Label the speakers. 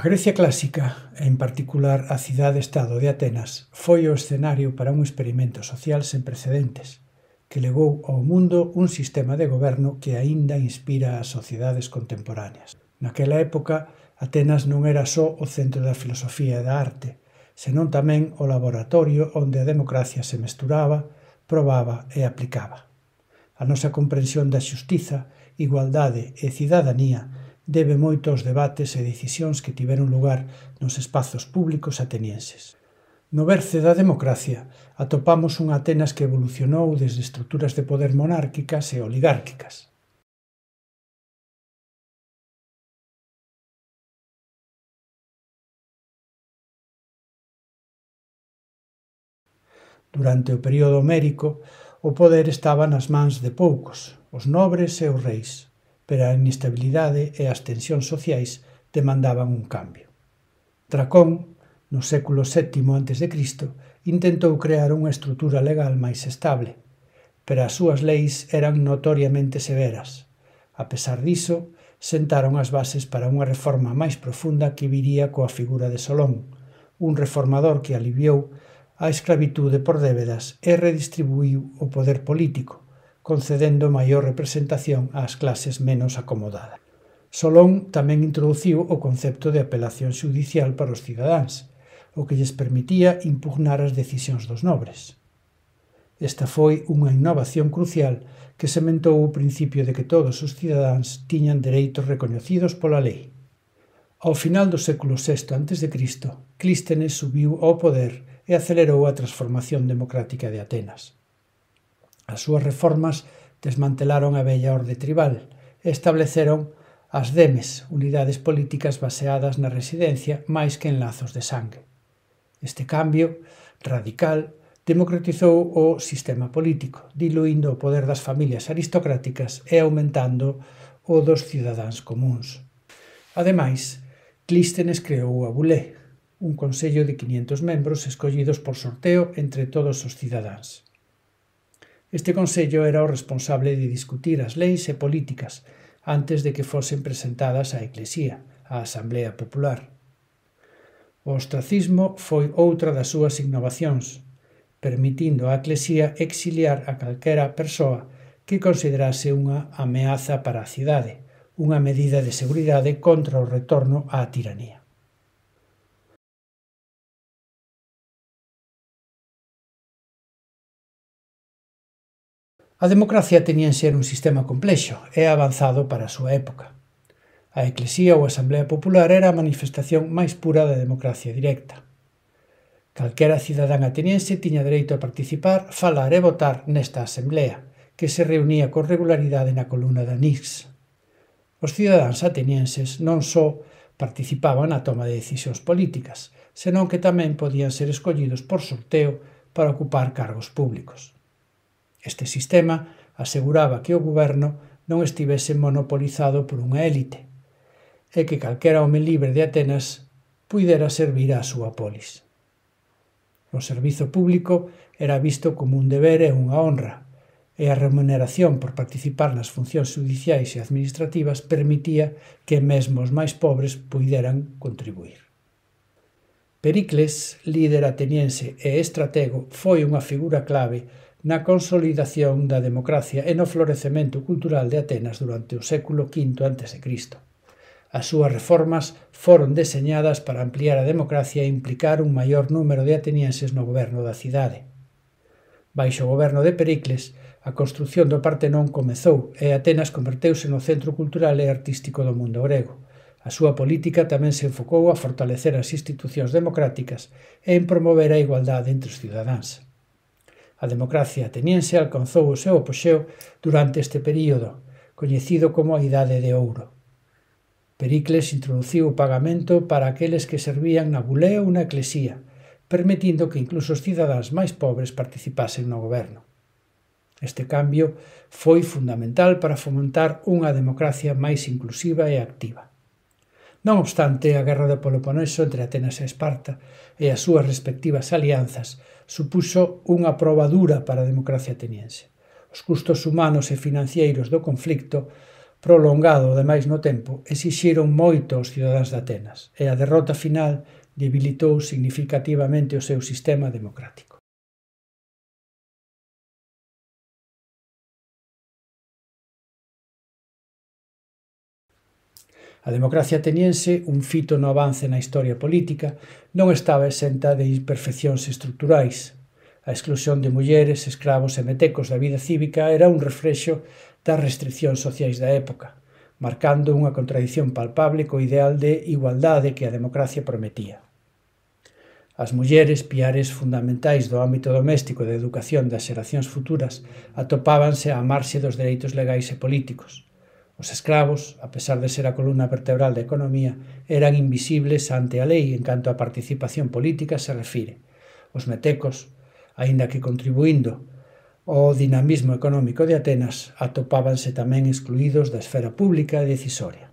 Speaker 1: A Grecia clásica, en particular a cidade-estado de Atenas, foi o escenario para un experimento social sen precedentes, que levou ao mundo un sistema de goberno que aínda inspira as sociedades contemporáneas. Naquela época, Atenas non era só o centro da filosofía e da arte, senón tamén o laboratorio onde a democracia se mesturaba, probaba e aplicaba. A nosa comprensión da xustiza, igualdade e cidadanía debe moito aos debates e decisións que tiveron lugar nos espazos públicos atenienses. No berce da democracia atopamos unha Atenas que evolucionou desde estruturas de poder monárquicas e oligárquicas. Durante o período homérico, o poder estaba nas mans de poucos, os nobres e os reis pero a inestabilidade e as tensións sociais demandaban un cambio. Dracón, no século VII a.C., intentou crear unha estrutura legal máis estable, pero as súas leis eran notoriamente severas. A pesar diso, sentaron as bases para unha reforma máis profunda que viría coa figura de Solón, un reformador que aliviou a esclavitude por débedas e redistribuiu o poder político, concedendo maior representación ás clases menos acomodadas. Solón tamén introduciu o concepto de apelación judicial para os cidadáns, o que lles permitía impugnar as decisións dos nobres. Esta foi unha innovación crucial que sementou o principio de que todos os cidadáns tiñan dereitos recoñecidos pola lei. Ao final do século VI a.C., Clístenes subiu ao poder e acelerou a transformación democrática de Atenas. As súas reformas desmantelaron a vella orde tribal e estableceron as demes, unidades políticas baseadas na residencia máis que en lazos de sangue. Este cambio radical democratizou o sistema político, diluindo o poder das familias aristocráticas e aumentando o dos cidadáns comuns. Ademais, Clístenes creou a Bulé, un consello de 500 membros escollidos por sorteo entre todos os cidadáns. Este Consello era o responsable de discutir as leis e políticas antes de que fosen presentadas á Eclesía, á Asamblea Popular. O ostracismo foi outra das súas innovacións, permitindo á Eclesía exiliar a calquera persoa que considerase unha ameaza para a cidade, unha medida de seguridade contra o retorno á tiranía. A democracia tenía en ser un sistema complexo e avanzado para a súa época. A Eclesía ou a Asamblea Popular era a manifestación máis pura da democracia directa. Calquera cidadán ateniense tiña dereito a participar, falar e votar nesta asamblea, que se reunía con regularidade na columna da Nix. Os cidadáns atenienses non só participaban na toma de decisións políticas, senón que tamén podían ser escollidos por sorteo para ocupar cargos públicos. Este sistema aseguraba que o goberno non estivese monopolizado por unha élite e que calquera home libre de Atenas puidera servir á súa polis. O servizo público era visto como un deber e unha honra, e a remuneración por participar nas funcións judiciais e administrativas permitía que mesmo os máis pobres puideran contribuir. Pericles, líder ateniense e estratego, foi unha figura clave na consolidación da democracia e no florecemento cultural de Atenas durante o século V a.C. As súas reformas foron deseñadas para ampliar a democracia e implicar un maior número de atenienses no goberno da cidade. Baixo o goberno de Pericles, a construción do Partenón comezou e Atenas converteuse no centro cultural e artístico do mundo grego. A súa política tamén se enfocou a fortalecer as institucións democráticas e en promover a igualdade entre os cidadáns. A democracia ateniense alcanzou o seu apoxeo durante este período, coñecido como a Idade de Ouro. Pericles introduciu o pagamento para aqueles que servían na bulea ou na eclesía, permitindo que incluso os cidadáns máis pobres participasen no goberno. Este cambio foi fundamental para fomentar unha democracia máis inclusiva e activa. Non obstante, a guerra do Peloponeso entre Atenas e Esparta e as súas respectivas alianzas supuxo unha proba dura para a democracia ateniense. Os custos humanos e financeiros do conflicto prolongado ademais no tempo, exixeron moito aos cidadáns de Atenas e a derrota final debilitou significativamente o seu sistema democrático. A democracia ateniense, un fito no avance na historia política, non estaba exenta de imperfeccións estructurais. A exclusión de mulleres, escravos e metecos da vida cívica era un reflexo das restriccións sociais da época, marcando unha contradición palpable co ideal de igualdade que a democracia prometía. As mulleres, piares fundamentais do ámbito doméstico e da educación das xeracións futuras, atopábanse á marxe dos dereitos legais e políticos – Os escravos, a pesar de ser a columna vertebral da economía, eran invisibles ante a lei en canto a participación política se refire. Os metecos, aínda que contribuindo ao dinamismo económico de Atenas, atopábanse tamén excluídos da esfera pública e decisoria.